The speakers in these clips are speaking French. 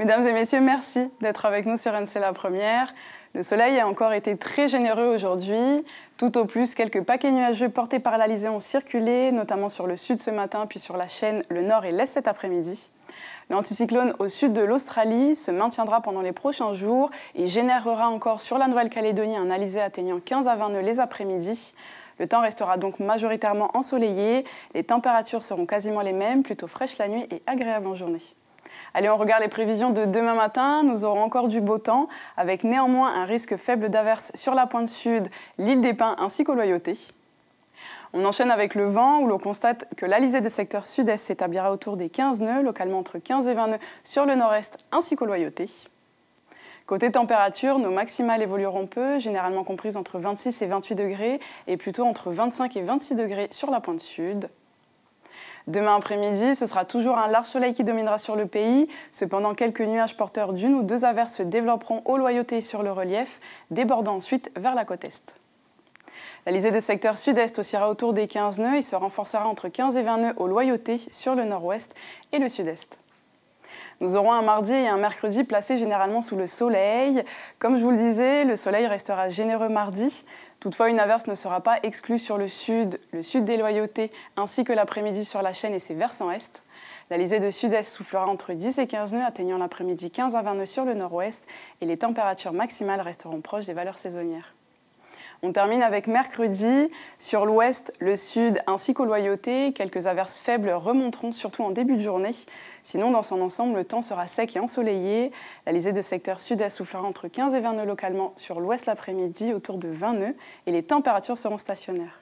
Mesdames et messieurs, merci d'être avec nous sur NC La Première. Le soleil a encore été très généreux aujourd'hui. Tout au plus, quelques paquets nuageux portés par l'Alizé ont circulé, notamment sur le sud ce matin, puis sur la chaîne le nord et l'est cet après-midi. L'anticyclone au sud de l'Australie se maintiendra pendant les prochains jours et générera encore sur la Nouvelle-Calédonie un alizé atteignant 15 à 20 nœuds les après-midi. Le temps restera donc majoritairement ensoleillé, les températures seront quasiment les mêmes, plutôt fraîches la nuit et agréables en journée. Allez, on regarde les prévisions de demain matin. Nous aurons encore du beau temps, avec néanmoins un risque faible d'averse sur la pointe sud, l'île des Pins ainsi qu'au Loyauté. On enchaîne avec le vent, où l'on constate que l'alizé de secteur sud-est s'établira autour des 15 nœuds, localement entre 15 et 20 nœuds sur le nord-est ainsi qu'au Loyauté. Côté température, nos maximales évolueront peu, généralement comprises entre 26 et 28 degrés, et plutôt entre 25 et 26 degrés sur la pointe sud. Demain après-midi, ce sera toujours un large soleil qui dominera sur le pays. Cependant, quelques nuages porteurs d'une ou deux averses se développeront au loyauté sur le relief, débordant ensuite vers la côte est. La lisée de secteur sud-est oscillera autour des 15 nœuds et se renforcera entre 15 et 20 nœuds au loyauté sur le nord-ouest et le sud-est. Nous aurons un mardi et un mercredi placés généralement sous le soleil. Comme je vous le disais, le soleil restera généreux mardi. Toutefois, une averse ne sera pas exclue sur le sud, le sud des loyautés, ainsi que l'après-midi sur la chaîne et ses versants est. La de sud-est soufflera entre 10 et 15 nœuds, atteignant l'après-midi 15 à 20 nœuds sur le nord-ouest, et les températures maximales resteront proches des valeurs saisonnières. On termine avec mercredi. Sur l'ouest, le sud ainsi qu'aux loyautés, quelques averses faibles remonteront surtout en début de journée. Sinon, dans son ensemble, le temps sera sec et ensoleillé. La lisée de secteur sud-est soufflera entre 15 et 20 nœuds localement sur l'ouest l'après-midi autour de 20 nœuds et les températures seront stationnaires.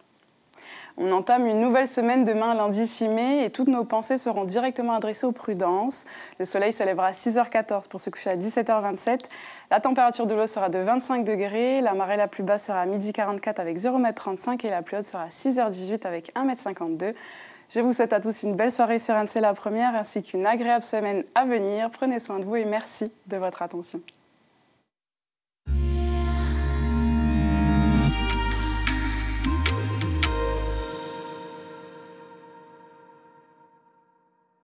On entame une nouvelle semaine demain, lundi 6 mai, et toutes nos pensées seront directement adressées aux prudences. Le soleil se lèvera à 6h14 pour se coucher à 17h27. La température de l'eau sera de 25 degrés. La marée la plus basse sera à 12h44 avec 0,35 m et la plus haute sera à 6h18 avec 1,52 m. Je vous souhaite à tous une belle soirée sur NC La Première ainsi qu'une agréable semaine à venir. Prenez soin de vous et merci de votre attention.